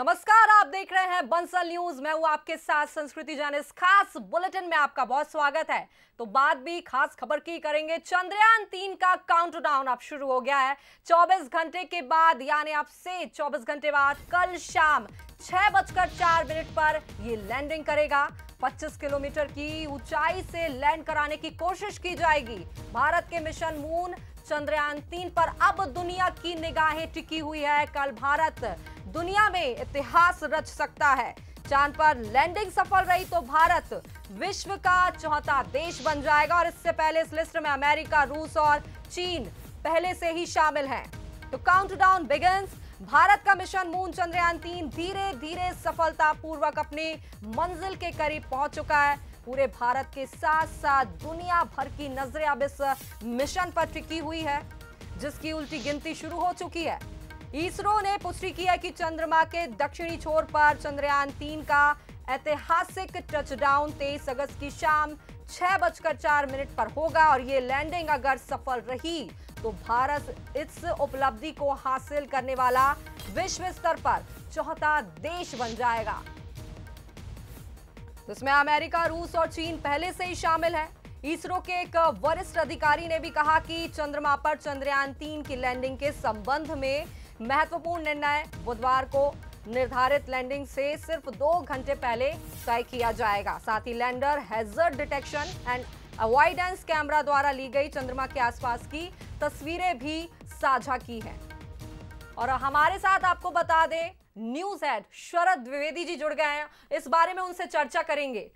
नमस्कार आप देख रहे हैं बंसल न्यूज मैं हूं आपके साथ संस्कृति जैन इस खास बुलेटिन में आपका बहुत स्वागत है तो बात भी खास खबर की करेंगे चंद्रयान तीन का काउंटडाउन अब शुरू हो गया है 24 घंटे के बाद यानी अब से 24 घंटे बाद कल शाम छह बजकर चार मिनट पर ये लैंडिंग करेगा 25 किलोमीटर की ऊंचाई से लैंड कराने की कोशिश की जाएगी भारत के मिशन मून चंद्रयान तीन पर अब दुनिया की निगाहें टिकी हुई है कल भारत दुनिया में इतिहास रच सकता है चांद पर लैंडिंग सफल रही तो भारत विश्व का चौथा देश बन जाएगा और इससे पहले इस लिस्ट में अमेरिका रूस और चीन पहले से ही शामिल हैं तो काउंटडाउन बिगिंस भारत का मिशन मून चंद्रयान तीन धीरे धीरे सफलतापूर्वक अपने मंजिल के करीब पहुंच चुका है पूरे भारत के साथ साथ दुनिया भर की नजरें अब इस मिशन पर टिकी हुई है जिसकी उल्टी गिनती शुरू हो चुकी है इसरो ने पुष्टि की है कि चंद्रमा के दक्षिणी छोर पर चंद्रयान तीन का ऐतिहासिक टचडाउन तेईस अगस्त की शाम छह बजकर चार मिनट पर होगा और ये लैंडिंग अगर सफल रही तो भारत इस उपलब्धि को हासिल करने वाला विश्व स्तर पर चौथा देश बन जाएगा जिसमें अमेरिका रूस और चीन पहले से ही शामिल है इसरो के एक वरिष्ठ अधिकारी ने भी कहा कि चंद्रमा पर चंद्रयान तीन की लैंडिंग के संबंध में महत्वपूर्ण निर्णय बुधवार को निर्धारित लैंडिंग से सिर्फ दो घंटे पहले तय किया जाएगा साथ ही lander hazard detection and avoidance camera द्वारा ली गई चंद्रमा के आसपास की तस्वीरें भी साझा की हैं और हमारे साथ आपको बता दें न्यूज हेड शरद द्विवेदी जी जुड़ गए हैं इस बारे में उनसे चर्चा करेंगे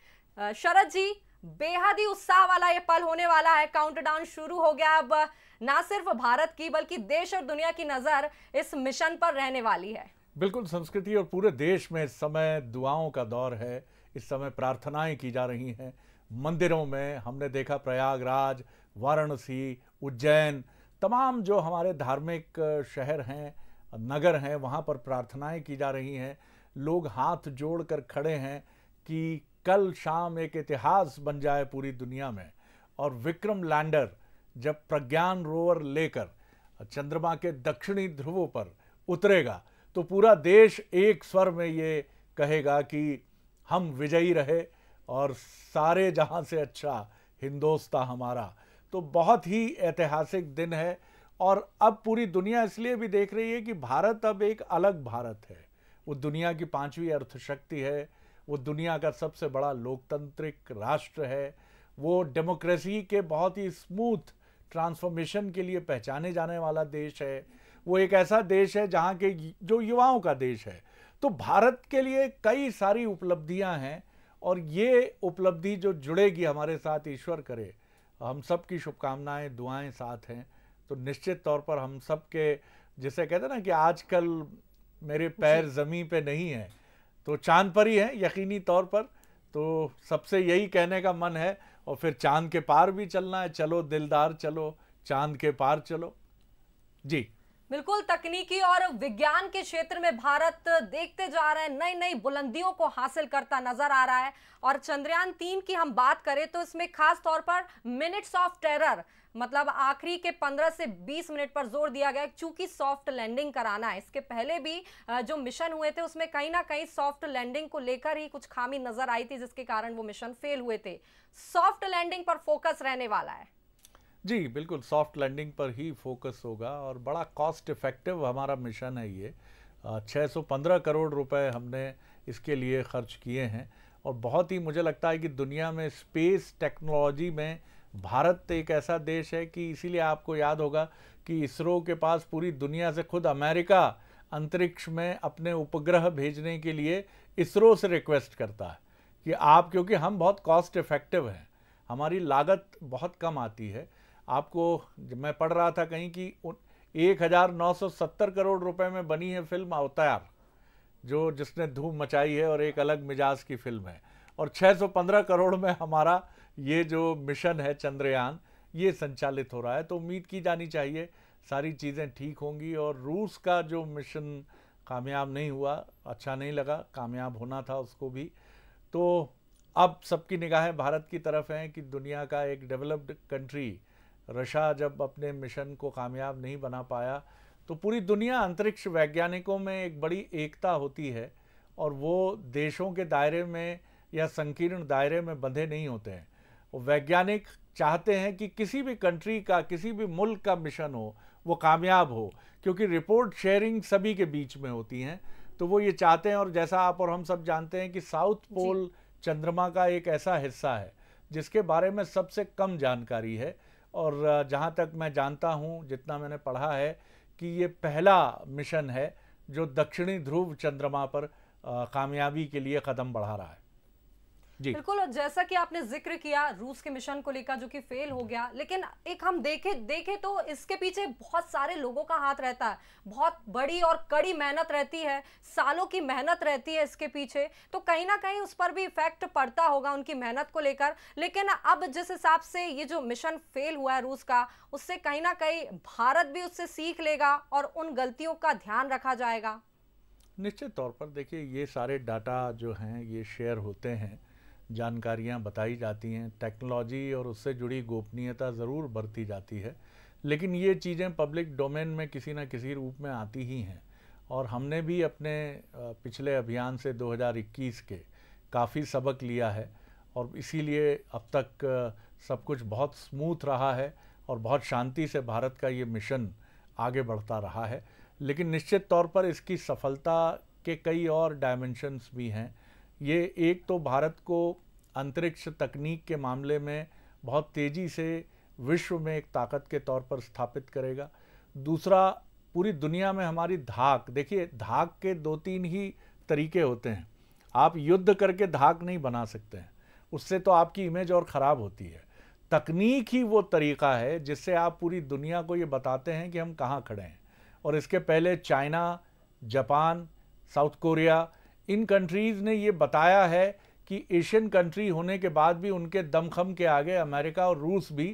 शरद जी बेहद ही उत्साह वाला ये पल होने वाला है काउंटडाउन शुरू हो गया अब ना सिर्फ भारत की बल्कि देश और दुनिया की नजर इस मिशन पर रहने वाली है बिल्कुल संस्कृति और पूरे देश में इस समय दुआओं का दौर है इस समय प्रार्थनाएं की जा रही हैं मंदिरों में हमने देखा प्रयागराज वाराणसी उज्जैन तमाम जो हमारे धार्मिक शहर हैं नगर हैं वहाँ पर प्रार्थनाएं की जा रही हैं लोग हाथ जोड़कर खड़े हैं कि कल शाम एक इतिहास बन जाए पूरी दुनिया में और विक्रम लैंडर जब प्रज्ञान रोवर लेकर चंद्रमा के दक्षिणी ध्रुवों पर उतरेगा तो पूरा देश एक स्वर में ये कहेगा कि हम विजयी रहे और सारे जहां से अच्छा हिंदोस्ता हमारा तो बहुत ही ऐतिहासिक दिन है और अब पूरी दुनिया इसलिए भी देख रही है कि भारत अब एक अलग भारत है वो दुनिया की पांचवी अर्थशक्ति है वो दुनिया का सबसे बड़ा लोकतांत्रिक राष्ट्र है वो डेमोक्रेसी के बहुत ही स्मूथ ट्रांसफॉर्मेशन के लिए पहचाने जाने वाला देश है वो एक ऐसा देश है जहाँ के जो युवाओं का देश है तो भारत के लिए कई सारी उपलब्धियाँ हैं और ये उपलब्धि जो जुड़ेगी हमारे साथ ईश्वर करे हम सब की शुभकामनाएं दुआएं साथ हैं तो निश्चित तौर पर हम सब के जिसे कहते हैं ना कि आजकल मेरे पैर जमीन पे नहीं है तो चांद पर ही हैं यकीनी तौर पर तो सबसे यही कहने का मन है और फिर चांद के पार भी चलना है चलो दिलदार चलो चांद के पार चलो जी बिल्कुल तकनीकी और विज्ञान के क्षेत्र में भारत देखते जा रहे हैं नई नई बुलंदियों को हासिल करता नजर आ रहा है और चंद्रयान तीन की हम बात करें तो इसमें खास तौर पर मिनट्स ऑफ टेरर मतलब आखिरी के 15 से 20 मिनट पर जोर दिया गया चूंकि सॉफ्ट लैंडिंग कराना है इसके पहले भी जो मिशन हुए थे उसमें कहीं ना कहीं सॉफ्ट लैंडिंग को लेकर ही कुछ खामी नजर आई थी जिसके कारण वो मिशन फेल हुए थे सॉफ्ट लैंडिंग पर फोकस रहने वाला है जी बिल्कुल सॉफ्ट लैंडिंग पर ही फोकस होगा और बड़ा कॉस्ट इफ़ेक्टिव हमारा मिशन है ये 615 करोड़ रुपए हमने इसके लिए खर्च किए हैं और बहुत ही मुझे लगता है कि दुनिया में स्पेस टेक्नोलॉजी में भारत एक ऐसा देश है कि इसीलिए आपको याद होगा कि इसरो के पास पूरी दुनिया से खुद अमेरिका अंतरिक्ष में अपने उपग्रह भेजने के लिए इसरो से रिक्वेस्ट करता है कि आप क्योंकि हम बहुत कॉस्ट इफ़ेक्टिव हैं हमारी लागत बहुत कम आती है आपको मैं पढ़ रहा था कहीं कि एक हज़ार नौ सौ सत्तर करोड़ रुपए में बनी है फिल्म अवतार जो जिसने धूम मचाई है और एक अलग मिजाज की फिल्म है और 615 करोड़ में हमारा ये जो मिशन है चंद्रयान ये संचालित हो रहा है तो उम्मीद की जानी चाहिए सारी चीज़ें ठीक होंगी और रूस का जो मिशन कामयाब नहीं हुआ अच्छा नहीं लगा कामयाब होना था उसको भी तो अब सबकी निगाहें भारत की तरफ हैं कि दुनिया का एक डेवलप्ड कंट्री रशा जब अपने मिशन को कामयाब नहीं बना पाया तो पूरी दुनिया अंतरिक्ष वैज्ञानिकों में एक बड़ी एकता होती है और वो देशों के दायरे में या संकीर्ण दायरे में बंधे नहीं होते हैं वैज्ञानिक चाहते हैं कि किसी भी कंट्री का किसी भी मुल्क का मिशन हो वो कामयाब हो क्योंकि रिपोर्ट शेयरिंग सभी के बीच में होती हैं तो वो ये चाहते हैं और जैसा आप और हम सब जानते हैं कि साउथ पोल चंद्रमा का एक ऐसा हिस्सा है जिसके बारे में सबसे कम जानकारी है और जहाँ तक मैं जानता हूँ जितना मैंने पढ़ा है कि ये पहला मिशन है जो दक्षिणी ध्रुव चंद्रमा पर कामयाबी के लिए कदम बढ़ा रहा है बिल्कुल और जैसा कि आपने जिक्र किया रूस के मिशन को लेकर जो कि फेल हो गया लेकिन एक हम देखे देखे तो इसके पीछे बहुत सारे लोगों का हाथ रहता है बहुत बड़ी और कड़ी मेहनत रहती है सालों की मेहनत रहती है इसके पीछे तो कहीं ना कहीं उस पर भी इफेक्ट पड़ता होगा उनकी मेहनत को लेकर लेकिन अब जिस हिसाब से ये जो मिशन फेल हुआ है रूस का उससे कहीं ना कहीं भारत भी उससे सीख लेगा और उन गलतियों का ध्यान रखा जाएगा निश्चित तौर पर देखिए ये सारे डाटा जो हैं ये शेयर होते हैं जानकारियाँ बताई जाती हैं टेक्नोलॉजी और उससे जुड़ी गोपनीयता ज़रूर बरती जाती है लेकिन ये चीज़ें पब्लिक डोमेन में किसी न किसी रूप में आती ही हैं और हमने भी अपने पिछले अभियान से 2021 के काफ़ी सबक लिया है और इसीलिए अब तक सब कुछ बहुत स्मूथ रहा है और बहुत शांति से भारत का ये मिशन आगे बढ़ता रहा है लेकिन निश्चित तौर पर इसकी सफलता के कई और डायमेंशंस भी हैं ये एक तो भारत को अंतरिक्ष तकनीक के मामले में बहुत तेज़ी से विश्व में एक ताकत के तौर पर स्थापित करेगा दूसरा पूरी दुनिया में हमारी धाक देखिए धाक के दो तीन ही तरीके होते हैं आप युद्ध करके धाक नहीं बना सकते हैं उससे तो आपकी इमेज और ख़राब होती है तकनीक ही वो तरीका है जिससे आप पूरी दुनिया को ये बताते हैं कि हम कहाँ खड़े हैं और इसके पहले चाइना जापान साउथ कोरिया इन कंट्रीज़ ने ये बताया है कि एशियन कंट्री होने के बाद भी उनके दमखम के आगे अमेरिका और रूस भी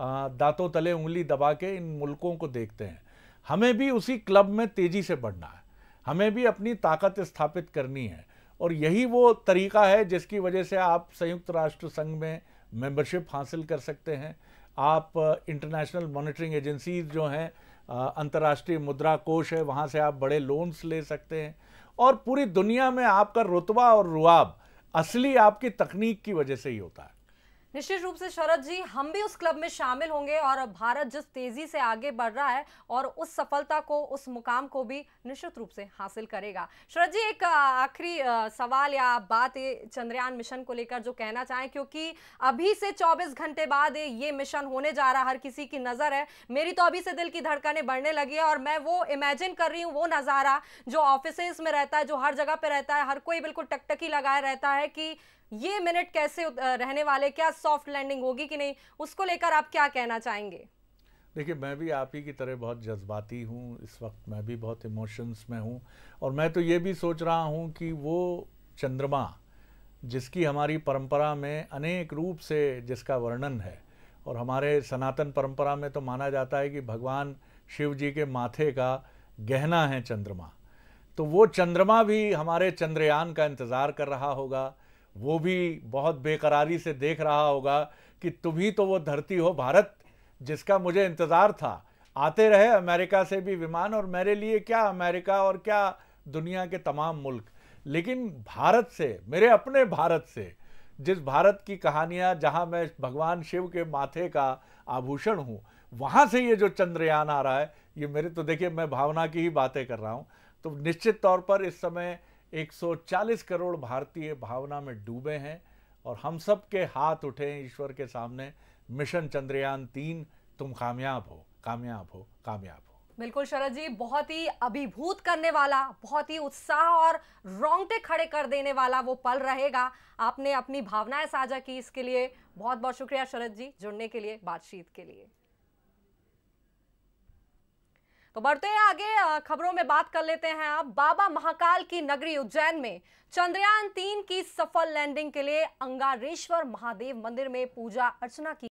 दांतों तले उंगली दबा के इन मुल्कों को देखते हैं हमें भी उसी क्लब में तेज़ी से बढ़ना है हमें भी अपनी ताकत स्थापित करनी है और यही वो तरीका है जिसकी वजह से आप संयुक्त राष्ट्र संघ में मेंबरशिप हासिल कर सकते हैं आप इंटरनेशनल मॉनिटरिंग एजेंसीज जो हैं अंतर्राष्ट्रीय मुद्रा कोष है वहाँ से आप बड़े लोन्स ले सकते हैं और पूरी दुनिया में आपका रुतबा और रुआब असली आपकी तकनीक की वजह से ही होता है निश्चित रूप से शरद जी हम भी उस क्लब में शामिल होंगे और भारत जिस तेजी से आगे बढ़ रहा है और उस सफलता को उस मुकाम को भी निश्चित रूप से हासिल करेगा शरद जी एक आखिरी सवाल या बात चंद्रयान मिशन को लेकर जो कहना चाहें क्योंकि अभी से 24 घंटे बाद ये मिशन होने जा रहा हर किसी की नज़र है मेरी तो अभी से दिल की धड़कने बढ़ने लगी है और मैं वो इमेजिन कर रही हूँ वो नज़ारा जो ऑफिस में रहता है जो हर जगह पर रहता है हर कोई बिल्कुल टकटकी लगाए रहता है कि ये मिनट कैसे रहने वाले क्या सॉफ्ट लैंडिंग होगी कि नहीं उसको लेकर आप क्या कहना चाहेंगे देखिए मैं भी आप ही की तरह बहुत जज्बाती हूँ इस वक्त मैं भी बहुत इमोशंस में हूँ और मैं तो ये भी सोच रहा हूँ कि वो चंद्रमा जिसकी हमारी परंपरा में अनेक रूप से जिसका वर्णन है और हमारे सनातन परंपरा में तो माना जाता है कि भगवान शिव जी के माथे का गहना है चंद्रमा तो वो चंद्रमा भी हमारे चंद्रयान का इंतज़ार कर रहा होगा वो भी बहुत बेकरारी से देख रहा होगा कि तुम ही तो वो धरती हो भारत जिसका मुझे इंतज़ार था आते रहे अमेरिका से भी विमान और मेरे लिए क्या अमेरिका और क्या दुनिया के तमाम मुल्क लेकिन भारत से मेरे अपने भारत से जिस भारत की कहानियाँ जहाँ मैं भगवान शिव के माथे का आभूषण हूँ वहाँ से ये जो चंद्रयान आ रहा है ये मेरे तो देखिए मैं भावना की ही बातें कर रहा हूँ तो निश्चित तौर पर इस समय 140 करोड़ भारतीय भावना में डूबे हैं और हम सब के हाथ उठे ईश्वर के सामने मिशन चंद्रयान तीन तुम कामयाब हो कामयाब हो कामयाब हो बिल्कुल शरद जी बहुत ही अभिभूत करने वाला बहुत ही उत्साह और रोंगटे खड़े कर देने वाला वो पल रहेगा आपने अपनी भावनाएं साझा की इसके लिए बहुत बहुत शुक्रिया शरद जी जुड़ने के लिए बातचीत के लिए तो बढ़ते हैं आगे खबरों में बात कर लेते हैं आप बाबा महाकाल की नगरी उज्जैन में चंद्रयान तीन की सफल लैंडिंग के लिए अंगारेश्वर महादेव मंदिर में पूजा अर्चना की